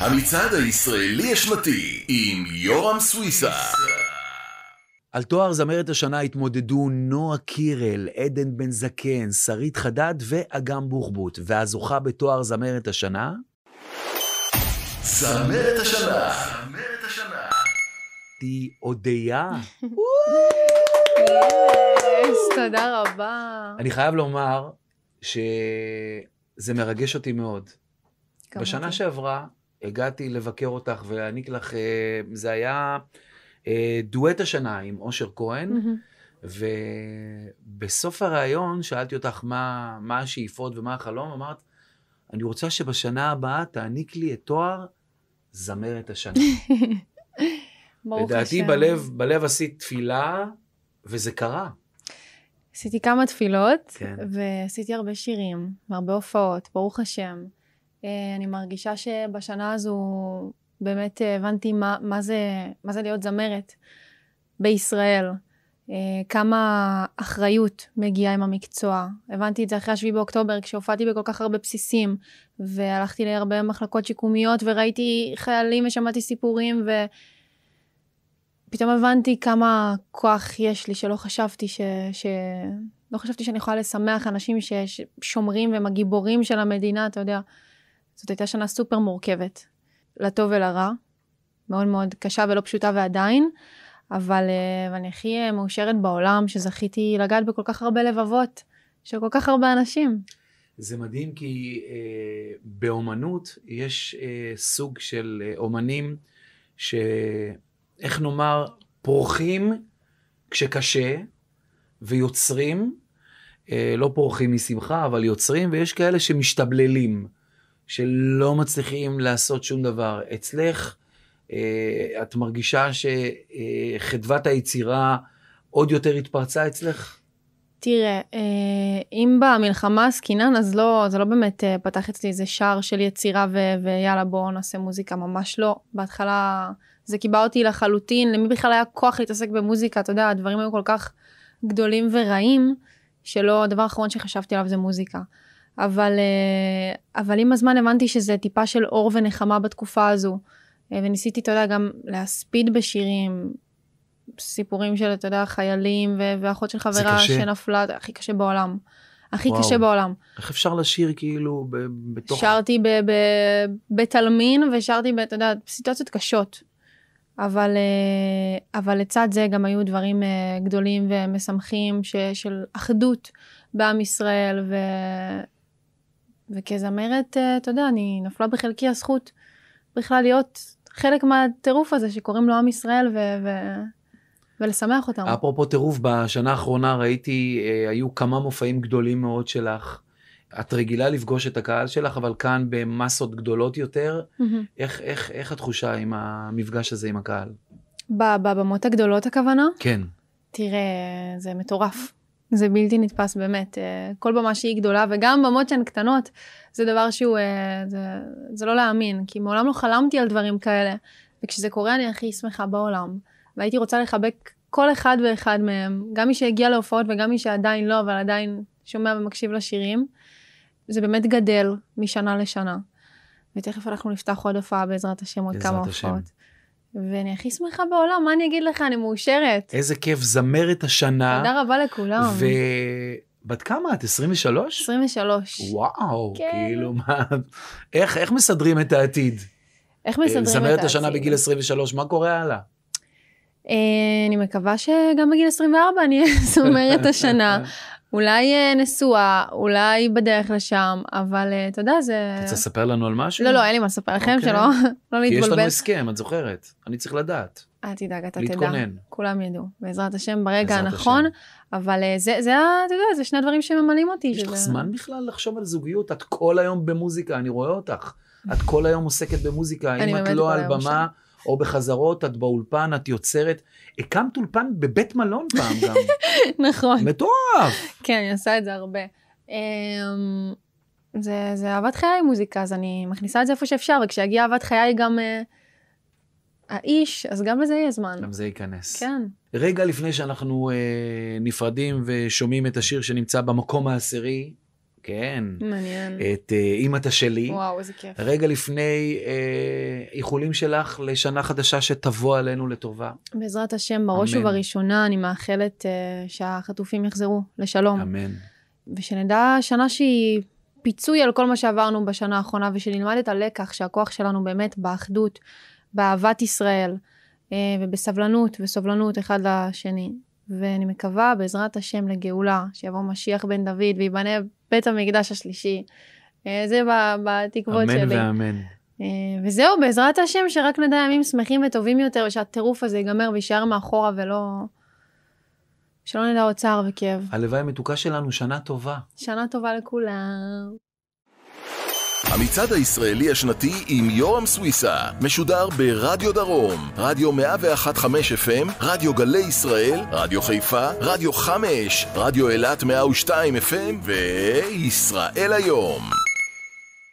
המצעד הישראלי השנתי עם יורם סוויסה. על תואר זמרת השנה התמודדו נועה קירל, עדן בן זקן, שרית חדד ואגם בוחבוט, והזוכה בתואר זמרת השנה? זמרת השנה. זמרת השנה. היא אודיה. תודה רבה. אני חייב לומר שזה מרגש אותי מאוד. בשנה שעברה הגעתי לבקר אותך ולהעניק לך, אה, זה היה אה, דואט השנה עם אושר כהן, mm-hmm. ובסוף הריאיון שאלתי אותך מה, מה השאיפות ומה החלום, אמרת, אני רוצה שבשנה הבאה תעניק לי את תואר זמרת השנה. לדעתי בלב, בלב עשית תפילה, וזה קרה. עשיתי כמה תפילות, כן. ועשיתי הרבה שירים, הרבה הופעות, ברוך השם. אה, אני מרגישה שבשנה הזו באמת הבנתי מה, מה, זה, מה זה להיות זמרת בישראל, אה, כמה אחריות מגיעה עם המקצוע. הבנתי את זה אחרי השביעי באוקטובר, כשהופעתי בכל כך הרבה בסיסים, והלכתי להרבה מחלקות שיקומיות, וראיתי חיילים ושמעתי סיפורים, ו... פתאום הבנתי כמה כוח יש לי שלא חשבתי ש... ש... לא חשבתי שאני יכולה לשמח אנשים ששומרים והם הגיבורים של המדינה, אתה יודע. זאת הייתה שנה סופר מורכבת, לטוב ולרע, מאוד מאוד קשה ולא פשוטה ועדיין, אבל אה, אני הכי אה, מאושרת בעולם שזכיתי לגעת בכל כך הרבה לבבות של כל כך הרבה אנשים. זה מדהים כי אה, באומנות יש אה, סוג של אה, אומנים שאיך נאמר, פורחים כשקשה ויוצרים, אה, לא פורחים משמחה, אבל יוצרים, ויש כאלה שמשתבללים. שלא מצליחים לעשות שום דבר. אצלך, אה, את מרגישה שחדוות היצירה עוד יותר התפרצה אצלך? תראה, אה, אם במלחמה עסקינן, אז לא, זה לא באמת אה, פתח אצלי איזה שער של יצירה ו- ויאללה בואו נעשה מוזיקה, ממש לא. בהתחלה זה קיבע אותי לחלוטין, למי בכלל היה כוח להתעסק במוזיקה, אתה יודע, הדברים היו כל כך גדולים ורעים, שלא, הדבר האחרון שחשבתי עליו זה מוזיקה. אבל, אה, אבל עם הזמן הבנתי שזה טיפה של אור ונחמה בתקופה הזו. אה, וניסיתי, אתה יודע, גם להספיד בשירים, סיפורים של, אתה יודע, חיילים ואחות של חברה שנפלה, זה הכי קשה בעולם. הכי וואו. קשה בעולם. איך אפשר לשיר כאילו ב- בתוך... שרתי בתלמין ושרתי, אתה יודע, בסיטואציות קשות. אבל, אה, אבל לצד זה גם היו דברים גדולים ומשמחים ש, של אחדות בעם ישראל, ו, וכזמרת, אה, אתה יודע, אני נפלה בחלקי הזכות בכלל להיות חלק מהטירוף הזה שקוראים לו עם ישראל ו- ו- ולשמח אותם. אפרופו טירוף, בשנה האחרונה ראיתי, אה, היו כמה מופעים גדולים מאוד שלך. את רגילה לפגוש את הקהל שלך, אבל כאן במסות גדולות יותר. Mm-hmm. איך, איך, איך התחושה עם המפגש הזה עם הקהל? בבמות הגדולות הכוונה? כן. תראה, זה מטורף. זה בלתי נתפס באמת. אה, כל במה שהיא גדולה, וגם במות שהן קטנות, זה דבר שהוא, אה, זה, זה לא להאמין, כי מעולם לא חלמתי על דברים כאלה. וכשזה קורה אני הכי שמחה בעולם. והייתי רוצה לחבק כל אחד ואחד מהם, גם מי שהגיע להופעות וגם מי שעדיין לא, אבל עדיין שומע ומקשיב לשירים. זה באמת גדל משנה לשנה. ותכף אנחנו נפתח עוד הופעה בעזרת השם, עוד כמה השם. הופעות. ואני הכי שמחה בעולם, מה אני אגיד לך? אני מאושרת. איזה כיף, זמרת השנה. תודה רבה לכולם. ו... בת כמה את? 23? 23. וואו, כן. כאילו מה... איך, איך מסדרים את העתיד? איך מסדרים אה, את העתיד? זמרת השנה בגיל 23, מה קורה הלאה? אה, אני מקווה שגם בגיל 24 אני אהיה זמרת השנה, אולי אה, נשואה, אולי בדרך לשם, אבל אה, אתה יודע, זה... אתה רוצה לספר לנו על משהו? לא, לא, אין לי מה לספר לכם, okay. אוקיי. שלא לא להתבלבל. כי יש לנו הסכם, את זוכרת. אני צריך לדעת. אל תדאג, אתה תדע. להתכונן. כולם ידעו, בעזרת השם, ברגע הנכון. אבל אה, זה, זה, אתה יודע, זה שני הדברים שממלאים אותי. יש שזה... לך זמן בכלל לחשוב על זוגיות? את כל היום במוזיקה, אני רואה אותך. את כל היום עוסקת במוזיקה. אם את לא על במה... שם. או בחזרות, את באולפן, את יוצרת. הקמת אולפן בבית מלון פעם גם. נכון. מטורף. כן, אני עושה את זה הרבה. אמ, זה, זה אהבת חיי מוזיקה, אז אני מכניסה את זה איפה שאפשר, וכשיגיע אהבת חיי גם אה, האיש, אז גם לזה יהיה זמן. גם זה ייכנס. כן. רגע לפני שאנחנו אה, נפרדים ושומעים את השיר שנמצא במקום העשירי, כן. מעניין. את uh, אימא אתה שלי. וואו, איזה כיף. רגע לפני uh, איחולים שלך לשנה חדשה שתבוא עלינו לטובה. בעזרת השם, בראש אמן. ובראשונה אני מאחלת uh, שהחטופים יחזרו לשלום. אמן. ושנדע שנה שהיא פיצוי על כל מה שעברנו בשנה האחרונה, ושנלמד את הלקח שהכוח שלנו באמת באחדות, באהבת ישראל, uh, ובסבלנות וסובלנות אחד לשני. ואני מקווה בעזרת השם לגאולה, שיבוא משיח בן דוד וייבנה בית המקדש השלישי. אה, זה בתקוות אמן שלי. אמן ואמן. אה, וזהו, בעזרת השם, שרק נדע ימים שמחים וטובים יותר, ושהטירוף הזה ייגמר ויישאר מאחורה ולא... שלא נדע עוד צער וכאב. הלוואי המתוקה שלנו, שנה טובה. שנה טובה לכולם. המצעד הישראלי השנתי עם יורם סוויסה, משודר ברדיו דרום, רדיו 101.5 FM, רדיו גלי ישראל, רדיו חיפה, רדיו 5, רדיו אילת 102 FM וישראל היום.